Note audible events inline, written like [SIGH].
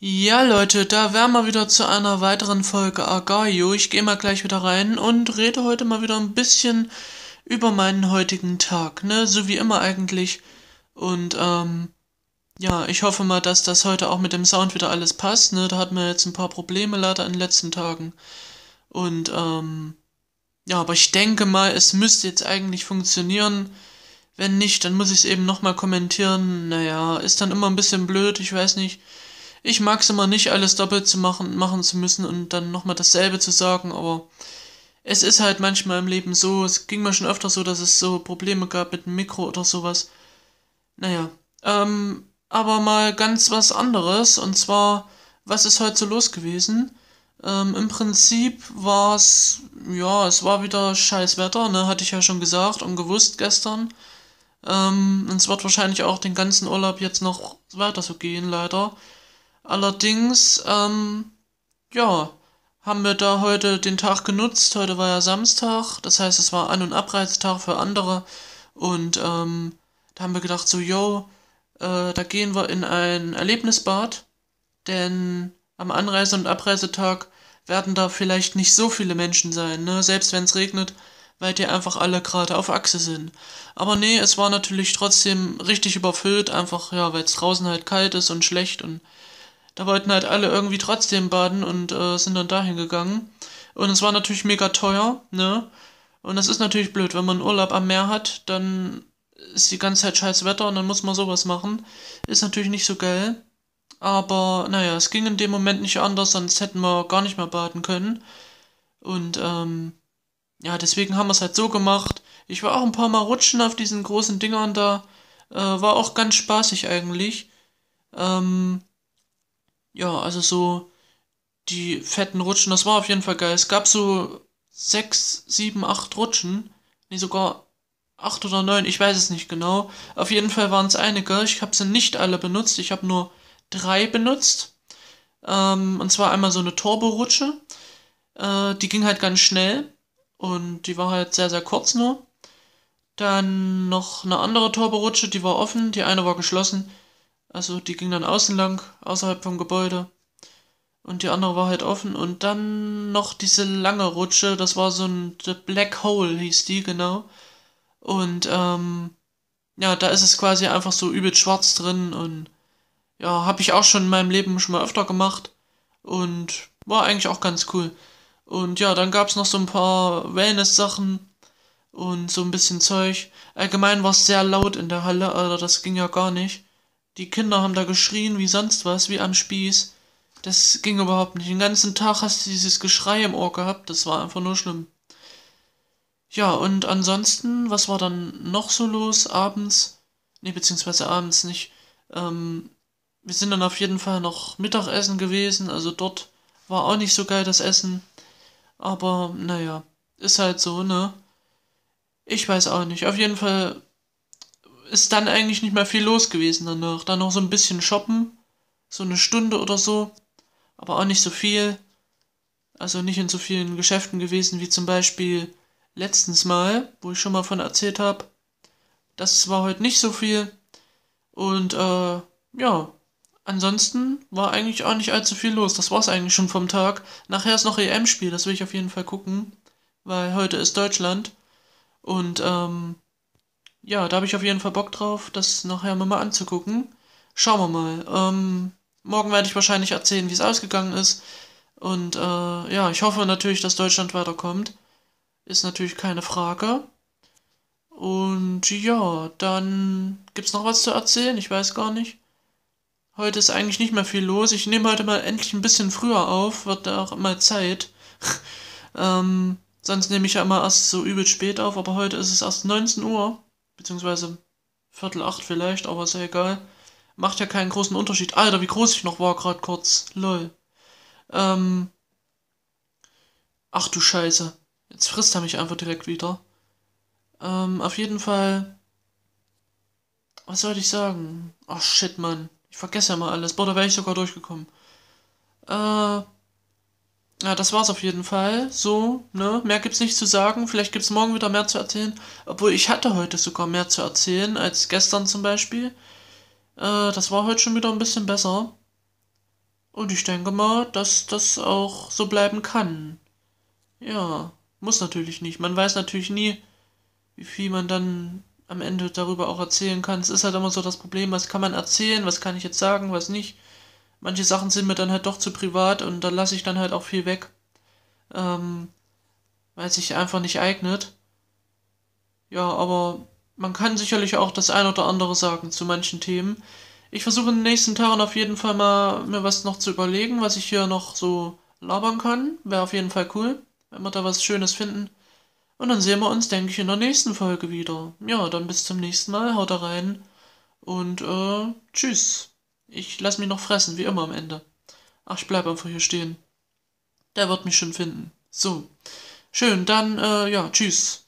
Ja Leute, da wären wir wieder zu einer weiteren Folge Agario. Ich gehe mal gleich wieder rein und rede heute mal wieder ein bisschen über meinen heutigen Tag, ne? So wie immer eigentlich. Und ähm, ja, ich hoffe mal, dass das heute auch mit dem Sound wieder alles passt, ne? Da hatten wir jetzt ein paar Probleme leider in den letzten Tagen. Und ähm, ja, aber ich denke mal, es müsste jetzt eigentlich funktionieren. Wenn nicht, dann muss ich es eben nochmal kommentieren. Naja, ist dann immer ein bisschen blöd, ich weiß nicht. Ich mag es immer nicht, alles doppelt zu machen, machen zu müssen und dann nochmal dasselbe zu sagen, aber es ist halt manchmal im Leben so, es ging mir schon öfter so, dass es so Probleme gab mit dem Mikro oder sowas. Naja, ähm, aber mal ganz was anderes und zwar, was ist heute so los gewesen? Ähm, Im Prinzip war es, ja, es war wieder scheiß Wetter, ne, hatte ich ja schon gesagt und gewusst gestern. Ähm, und es wird wahrscheinlich auch den ganzen Urlaub jetzt noch weiter so gehen, leider. Allerdings, ähm, ja, haben wir da heute den Tag genutzt. Heute war ja Samstag, das heißt, es war An- und Abreisetag für andere. Und ähm, da haben wir gedacht, so, yo, äh, da gehen wir in ein Erlebnisbad, denn am Anreise- und Abreisetag werden da vielleicht nicht so viele Menschen sein, ne? selbst wenn es regnet, weil die einfach alle gerade auf Achse sind. Aber nee, es war natürlich trotzdem richtig überfüllt, einfach ja, weil es draußen halt kalt ist und schlecht und da wollten halt alle irgendwie trotzdem baden und äh, sind dann dahin gegangen. Und es war natürlich mega teuer, ne? Und das ist natürlich blöd, wenn man Urlaub am Meer hat, dann ist die ganze Zeit scheiß Wetter und dann muss man sowas machen. Ist natürlich nicht so geil. Aber naja, es ging in dem Moment nicht anders, sonst hätten wir gar nicht mehr baden können. Und ähm, ja, deswegen haben wir es halt so gemacht. Ich war auch ein paar Mal rutschen auf diesen großen Dingern da. Äh, war auch ganz spaßig eigentlich. Ähm, ja, also so die fetten Rutschen, das war auf jeden Fall geil. Es gab so sechs, sieben, acht Rutschen. Nee, sogar acht oder neun, ich weiß es nicht genau. Auf jeden Fall waren es einige. Ich habe sie nicht alle benutzt. Ich habe nur drei benutzt. Ähm, und zwar einmal so eine Turbo-Rutsche. Äh, die ging halt ganz schnell. Und die war halt sehr, sehr kurz nur. Dann noch eine andere Turbo-Rutsche, die war offen. Die eine war geschlossen. Also die ging dann außen lang, außerhalb vom Gebäude. Und die andere war halt offen. Und dann noch diese lange Rutsche, das war so ein The Black Hole, hieß die, genau. Und ähm, ja, da ist es quasi einfach so übel schwarz drin und ja, habe ich auch schon in meinem Leben schon mal öfter gemacht und war eigentlich auch ganz cool. Und ja, dann gab es noch so ein paar Wellness-Sachen und so ein bisschen Zeug. Allgemein war es sehr laut in der Halle, also das ging ja gar nicht. Die Kinder haben da geschrien wie sonst was, wie am Spieß. Das ging überhaupt nicht. Den ganzen Tag hast du dieses Geschrei im Ohr gehabt. Das war einfach nur schlimm. Ja, und ansonsten, was war dann noch so los abends? Ne, beziehungsweise abends nicht. Ähm, wir sind dann auf jeden Fall noch Mittagessen gewesen. Also dort war auch nicht so geil das Essen. Aber naja, ist halt so, ne? Ich weiß auch nicht. Auf jeden Fall ist dann eigentlich nicht mehr viel los gewesen danach. Dann noch so ein bisschen shoppen, so eine Stunde oder so, aber auch nicht so viel. Also nicht in so vielen Geschäften gewesen wie zum Beispiel letztens mal, wo ich schon mal von erzählt habe. Das war heute nicht so viel. Und äh, ja, ansonsten war eigentlich auch nicht allzu viel los. Das war es eigentlich schon vom Tag. Nachher ist noch EM-Spiel, das will ich auf jeden Fall gucken, weil heute ist Deutschland. Und ähm, ja, da habe ich auf jeden Fall Bock drauf, das nachher mal anzugucken. Schauen wir mal. Ähm, morgen werde ich wahrscheinlich erzählen, wie es ausgegangen ist. Und äh, ja, ich hoffe natürlich, dass Deutschland weiterkommt. Ist natürlich keine Frage. Und ja, dann gibt es noch was zu erzählen. Ich weiß gar nicht. Heute ist eigentlich nicht mehr viel los. Ich nehme heute mal endlich ein bisschen früher auf. Wird da auch immer Zeit. [LAUGHS] ähm, sonst nehme ich ja immer erst so übel spät auf. Aber heute ist es erst 19 Uhr beziehungsweise Viertel acht vielleicht, aber ist ja egal. Macht ja keinen großen Unterschied. Alter, wie groß ich noch war gerade kurz. Lol. Ähm. Ach du Scheiße. Jetzt frisst er mich einfach direkt wieder. Ähm, auf jeden Fall. Was sollte ich sagen? Ach shit, Mann. Ich vergesse ja mal alles. Boah, da wäre ich sogar durchgekommen. Äh. Ja, das war's auf jeden Fall. So, ne? Mehr gibt's nicht zu sagen. Vielleicht gibt's morgen wieder mehr zu erzählen. Obwohl ich hatte heute sogar mehr zu erzählen als gestern zum Beispiel. Äh, das war heute schon wieder ein bisschen besser. Und ich denke mal, dass das auch so bleiben kann. Ja, muss natürlich nicht. Man weiß natürlich nie, wie viel man dann am Ende darüber auch erzählen kann. Es ist halt immer so das Problem, was kann man erzählen, was kann ich jetzt sagen, was nicht manche Sachen sind mir dann halt doch zu privat und da lasse ich dann halt auch viel weg, ähm, weil es sich einfach nicht eignet. Ja, aber man kann sicherlich auch das ein oder andere sagen zu manchen Themen. Ich versuche in den nächsten Tagen auf jeden Fall mal mir was noch zu überlegen, was ich hier noch so labern kann. Wäre auf jeden Fall cool, wenn wir da was Schönes finden. Und dann sehen wir uns, denke ich, in der nächsten Folge wieder. Ja, dann bis zum nächsten Mal. Haut rein und äh, tschüss. Ich lass mich noch fressen, wie immer am Ende. Ach, ich bleib einfach hier stehen. Der wird mich schon finden. So. Schön, dann, äh, ja, tschüss.